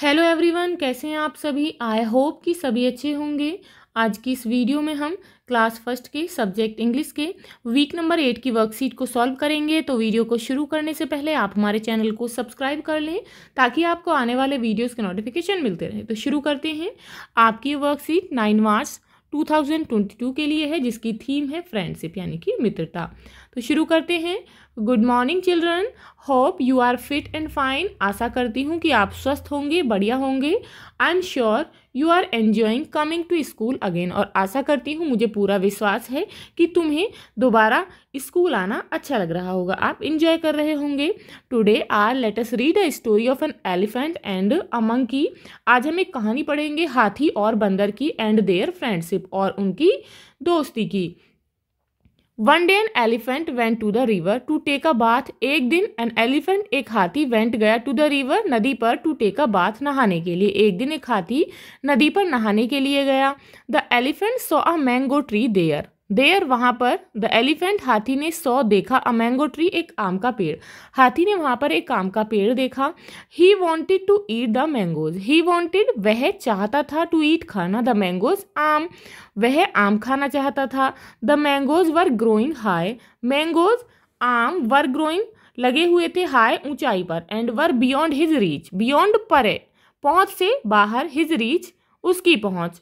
hello everyone कैसे हैं आप सभी आई होप कि सभी अच्छे होंगे आज की इस वीडियो में हम क्लास फर्स्ट के सब्जेक्ट इंग्लिश के वीक नंबर एट की वर्कशीट को सॉल्व करेंगे तो वीडियो को शुरू करने से पहले आप हमारे चैनल को सब्सक्राइब कर लें ताकि आपको आने वाले वीडियोस के नोटिफिकेशन मिलते रहे तो शुरू करते हैं आपकी वर्कशीट नाइन मार्च 2022 के लिए है जिसकी थीम है फ्रेंडशिप यानी कि मित्रता तो शुरू करते हैं good morning children hope you are fit and fine आशा करती हूँ कि आप स्वस्थ होंगे बढ़िया होंगे I am sure you are enjoying coming to school again और आशा करती हूँ मुझे पूरा विश्वास है कि तुम्हें दोबारा स्कूल आना अच्छा लग रहा होगा आप इन्जॉय कर रहे होंगे today are let's read a story of an elephant and among की आज हम एक कहानी पढ़ेंगे हाथी और बंदर की एंड देयर फ्रेंडशिप और उनकी दोस्ती की one day an elephant went to the river to take a bath एक दिन एन एलिफेंट एक हाथी वेंट गया टू द रिवर नदी पर टू टेक अ बाथ नहाने के लिए एक दिन एक हाथी नदी पर नहाने के लिए गया the elephant saw a mango tree there there वहाँ पर द एलिफेंट हाथी ने सौ देखा अ मैंगो ट्री एक आम का पेड़ हाथी ने वहाँ पर एक आम का पेड़ देखा he wanted to eat the mangoes he wanted वह चाहता था टू ईट खाना द मैंगोज आम वह आम खाना चाहता था the mangoes were growing high mangoes आम वर ग्रोइंग लगे हुए थे हाई ऊंचाई पर and were beyond his reach beyond परे पहुँच से बाहर हिज रीच उसकी पहुँच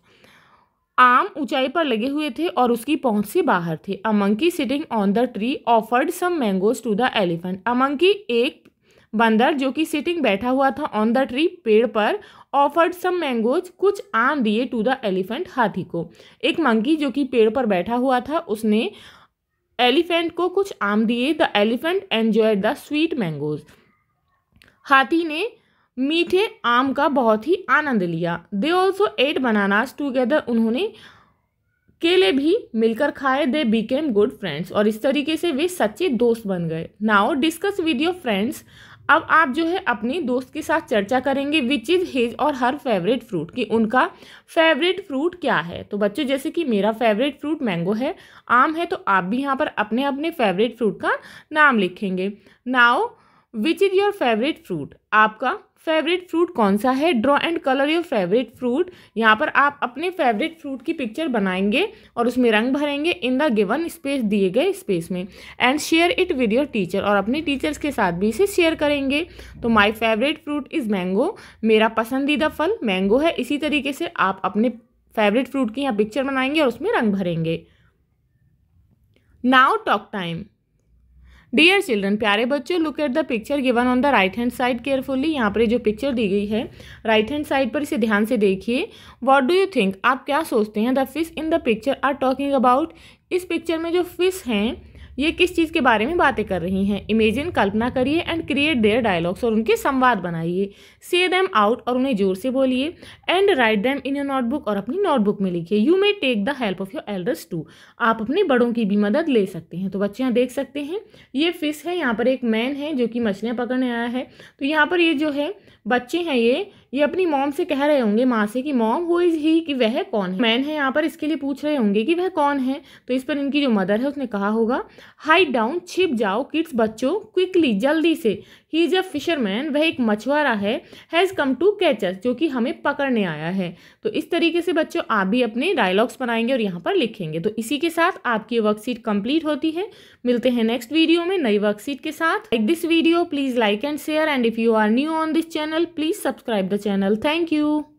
आम ऊंचाई पर लगे हुए थे और उसकी पहुंच से बाहर थे a monkey sitting on the tree offered some mangoes to the elephant a monkey एक बंदर जो कि सिटिंग बैठा हुआ था ऑन द ट्री पेड़ पर ऑफर्ड सम मैंगोज कुछ आम दिए टू द एलिफेंट हाथी को एक मंकी जो कि पेड़ पर बैठा हुआ था उसने एलिफेंट को कुछ आम दिए the elephant enjoy the sweet mangoes हाथी ने मीठे आम का बहुत ही आनंद लिया they also ate bananas together उन्होंने केले भी मिलकर खाए दे बिकेम गुड फ्रेंड्स और इस तरीके से वे सच्चे दोस्त बन गए now discuss with your friends अब आप जो है अपने दोस्त के साथ चर्चा करेंगे विच इज़ हिज और हर फेवरेट फ्रूट कि उनका फेवरेट फ्रूट क्या है तो बच्चों जैसे कि मेरा फेवरेट फ्रूट मैंगो है आम है तो आप भी यहाँ पर अपने अपने फेवरेट फ्रूट का नाम लिखेंगे now which is your favourite fruit आपका फेवरेट फ्रूट कौन सा है draw and colour your favourite fruit यहाँ पर आप अपने फेवरेट फ्रूट की पिक्चर बनाएंगे और उसमें रंग भरेंगे इन द गिवन स्पेस दिए गए स्पेस में and share it with your teacher और अपने टीचर्स के साथ भी इसे शेयर करेंगे तो my favourite fruit is mango मेरा पसंदीदा फल मैंगो है इसी तरीके से आप अपने फेवरेट फ्रूट की यहाँ पिक्चर बनाएंगे और उसमें रंग भरेंगे now talk time dear children प्यारे बच्चों look at the picture given on the right hand side carefully यहाँ पर जो पिक्चर दी गई है राइट हैंड साइड पर इसे ध्यान से देखिए वॉट डू यू थिंक आप क्या सोचते हैं the fish in the picture are talking about इस पिक्चर में जो फिश हैं ये किस चीज़ के बारे में बातें कर रही हैं इमेजिन कल्पना करिए एंड क्रिएट देयर डायलॉग्स और उनके संवाद बनाइए से दैम आउट और उन्हें जोर से बोलिए and write them in your notebook और अपनी नोटबुक में लिखिए you may take the help of your elders to आप अपने बड़ों की भी मदद ले सकते हैं तो बच्चे यहाँ देख सकते हैं ये फिश है यहाँ पर एक मैन है जो कि मछलियाँ पकड़ने आया है तो यहाँ पर ये जो है बच्चे हैं ये ये अपनी मॉम से कह रहे होंगे माँ से कि मॉम हु इज़ ही कि वह कौन है मैन है यहाँ पर इसके लिए पूछ रहे होंगे कि वह कौन है तो इस पर इनकी जो मदर है उसने कहा होगा हाई डाउन छिप जाओ किड्स बच्चों क्विकली जल्दी से ही इज़ अ फिशरमैन वह एक मछुआरा है हैज़ कम टू कैचस जो कि हमें पकड़ने आया है तो इस तरीके से बच्चों आप भी अपने डायलॉग्स बनाएंगे और यहाँ पर लिखेंगे तो इसी के साथ आपकी वर्कशीट कंप्लीट होती है मिलते हैं नेक्स्ट वीडियो में नई वर्कशीट के साथ like this video please like and share and if you are new on this channel please subscribe the channel thank you